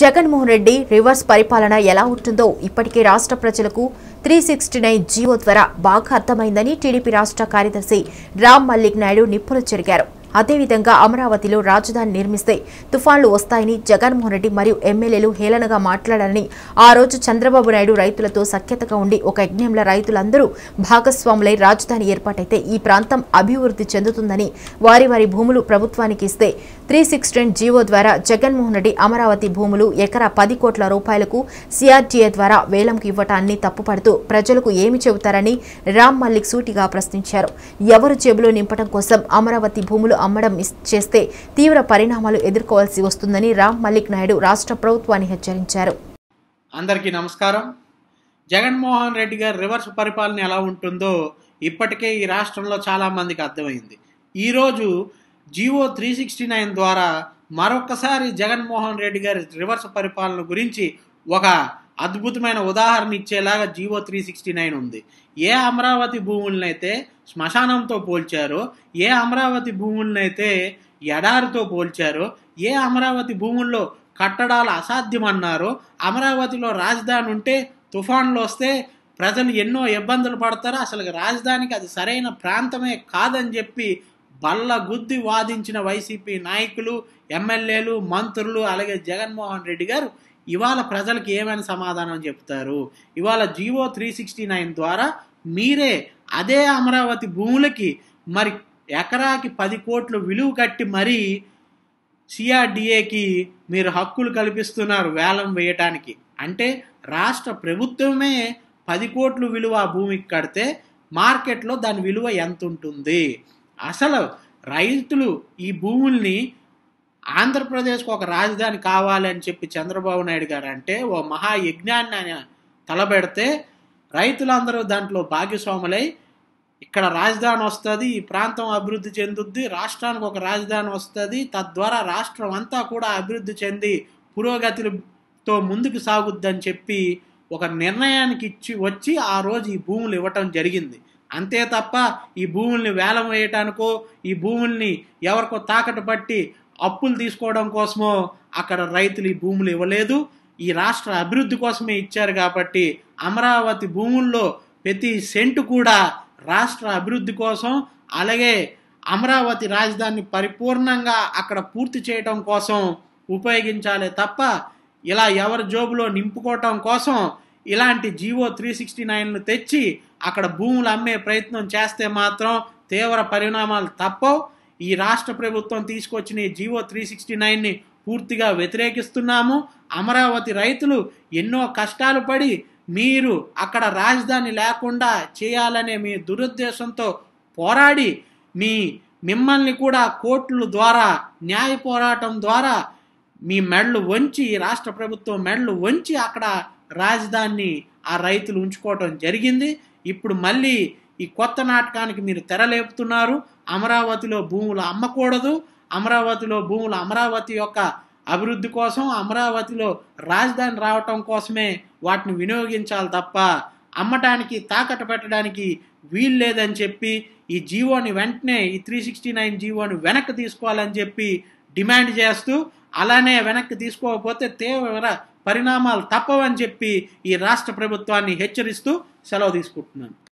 Jaganmohan Reddy reverse పరిపాలన ఎలా ఉంటుందో ఇప్పటికే రాష్ట్ర ప్రజలకు త్రీ సిక్స్టీ నైన్ జీవో ద్వారా బాగా అర్థమైందని టీడీపీ రాష్ట్ర కార్యదర్శి రామ్ మల్లిక్ నాయుడు నిప్పులు చెరిగారు అదేవిధంగా అమరావతిలో రాజధాని నిర్మిస్తే తుఫాన్లు వస్తాయని జగన్మోహన్ రెడ్డి మరియు ఎమ్మెల్యేలు హేళనగా మాట్లాడారని ఆ రోజు చంద్రబాబు నాయుడు రైతులతో సఖ్యతగా ఉండి ఒక యజ్ఞంలో రైతులందరూ భాగస్వాములై రాజధాని ఏర్పాటైతే ఈ ప్రాంతం అభివృద్ధి చెందుతుందని వారి వారి భూములు ప్రభుత్వానికి ఇస్తే త్రీ సిక్స్ టెన్ జీవో ద్వారా జగన్మోహన్ రెడ్డి అమరావతి భూములు ఎకరా పది కోట్ల రూపాయలకు సిఆర్టీఏ ద్వారా వేలంకు ఇవ్వటాన్ని తప్పుపడుతూ ప్రజలకు ఏమి చెబుతారని రామ్ మల్లిక్ సూటిగా ప్రశ్నించారు ఎవరు చెబులో నింపడం కోసం అమరావతి భూములు అమ్మడం చేస్తే తీవ్ర పరిణామాలు ఎదుర్కోవాల్సి వస్తుందని రామ్ మల్లిక్ నాయుడు రాష్ట్ర ప్రభుత్వాన్ని హెచ్చరించారు అందరికీ నమస్కారం జగన్మోహన్ రెడ్డి గారి రివర్స్ పరిపాలన ఎలా ఉంటుందో ఇప్పటికే ఈ రాష్ట్రంలో చాలామందికి అర్థమైంది ఈరోజు జీవో త్రీ సిక్స్టీ నైన్ ద్వారా మరొకసారి జగన్మోహన్ రెడ్డి గారి రివర్స్ పరిపాలన గురించి ఒక అద్భుతమైన ఉదాహరణ ఇచ్చేలాగా జీవో త్రీ సిక్స్టీ నైన్ ఉంది ఏ అమరావతి భూములనైతే శ్మశానంతో పోల్చారో ఏ అమరావతి భూములనైతే ఎడారితో పోల్చారో ఏ అమరావతి భూముల్లో కట్టడాలు అసాధ్యమన్నారో అమరావతిలో రాజధాని ఉంటే తుఫాన్లు వస్తే ప్రజలు ఎన్నో ఇబ్బందులు పడతారు అసలు రాజధానికి అది సరైన ప్రాంతమే కాదని చెప్పి బల్ల గుద్ది వాదించిన వైసీపీ నాయకులు ఎమ్మెల్యేలు మంత్రులు అలాగే జగన్మోహన్ రెడ్డి గారు ఇవాళ ప్రజలకు ఏమైనా సమాధానం చెప్తారు ఇవాళ జీవో త్రీ సిక్స్టీ నైన్ ద్వారా మీరే అదే అమరావతి భూములకి మరి ఎకరాకి పది కోట్లు విలువ కట్టి మరీ సిఆర్డిఏకి మీరు హక్కులు కల్పిస్తున్నారు వేలం వేయటానికి అంటే రాష్ట్ర ప్రభుత్వమే పది కోట్లు విలువ ఆ భూమికి కడితే మార్కెట్లో దాని విలువ ఎంత ఉంటుంది అసలు రైతులు ఈ భూముల్ని ఆంధ్రప్రదేశ్కు ఒక రాజధాని కావాలని చెప్పి చంద్రబాబు నాయుడు గారు అంటే ఓ మహాయజ్ఞాన్ని ఆయన తలబెడితే రైతులందరూ దాంట్లో భాగస్వాములై ఇక్కడ రాజధాని వస్తుంది ఈ ప్రాంతం అభివృద్ధి చెందుద్ది రాష్ట్రానికి ఒక రాజధాని వస్తుంది తద్వారా రాష్ట్రం అంతా కూడా అభివృద్ధి చెంది పురోగతితో ముందుకు సాగుద్దని చెప్పి ఒక నిర్ణయానికి ఇచ్చి వచ్చి ఆ రోజు ఈ భూములు ఇవ్వటం జరిగింది అంతే తప్ప ఈ భూముల్ని వేలం వేయటానికో ఈ భూముల్ని ఎవరికో తాకట్టు పట్టి అప్పులు తీసుకోవడం కోసమో అక్కడ రైతులు ఈ భూములు ఇవ్వలేదు ఈ రాష్ట్ర అభివృద్ధి కోసమే ఇచ్చారు కాబట్టి అమరావతి భూముల్లో ప్రతి సెంటు కూడా రాష్ట్ర అభివృద్ధి కోసం అలాగే అమరావతి రాజధాని పరిపూర్ణంగా అక్కడ పూర్తి చేయటం కోసం ఉపయోగించాలి తప్ప ఇలా ఎవరి జోబులో నింపుకోవటం కోసం ఇలాంటి జీవో త్రీ సిక్స్టీ నైన్లు తెచ్చి అక్కడ భూములు అమ్మే ప్రయత్నం చేస్తే మాత్రం తీవ్ర పరిణామాలు తప్పవు ఈ రాష్ట్ర ప్రభుత్వం తీసుకొచ్చిన ఈ జీవో త్రీ సిక్స్టీ నైన్ని పూర్తిగా వ్యతిరేకిస్తున్నాము అమరావతి రైతులు ఎన్నో కష్టాలు పడి మీరు అక్కడ రాజధాని లేకుండా చేయాలనే మీ దురుద్దేశంతో పోరాడి మీ మిమ్మల్ని కూడా కోర్టుల ద్వారా న్యాయ పోరాటం ద్వారా మీ మెడలు వంచి రాష్ట్ర ప్రభుత్వం మెడలు వంచి అక్కడ రాజధానిని ఆ రైతులు ఉంచుకోవటం జరిగింది ఇప్పుడు మళ్ళీ ఈ కొత్త నాటకానికి మీరు తెరలేపుతున్నారు అమరావతిలో భూములు అమ్మకూడదు అమరావతిలో భూములు అమరావతి యొక్క అభివృద్ధి కోసం అమరావతిలో రాజధాని రావటం కోసమే వాటిని వినియోగించాలి తప్ప అమ్మటానికి తాకట్టు పెట్టడానికి వీలు లేదని చెప్పి ఈ జీవోని వెంటనే ఈ త్రీ సిక్స్టీ నైన్ జీవోని వెనక్కి తీసుకోవాలని చెప్పి డిమాండ్ చేస్తూ అలానే వెనక్కి తీసుకోకపోతే తీవ్ర పరిణామాలు తప్పవని చెప్పి ఈ రాష్ట్ర ప్రభుత్వాన్ని హెచ్చరిస్తూ సెలవు తీసుకుంటున్నాను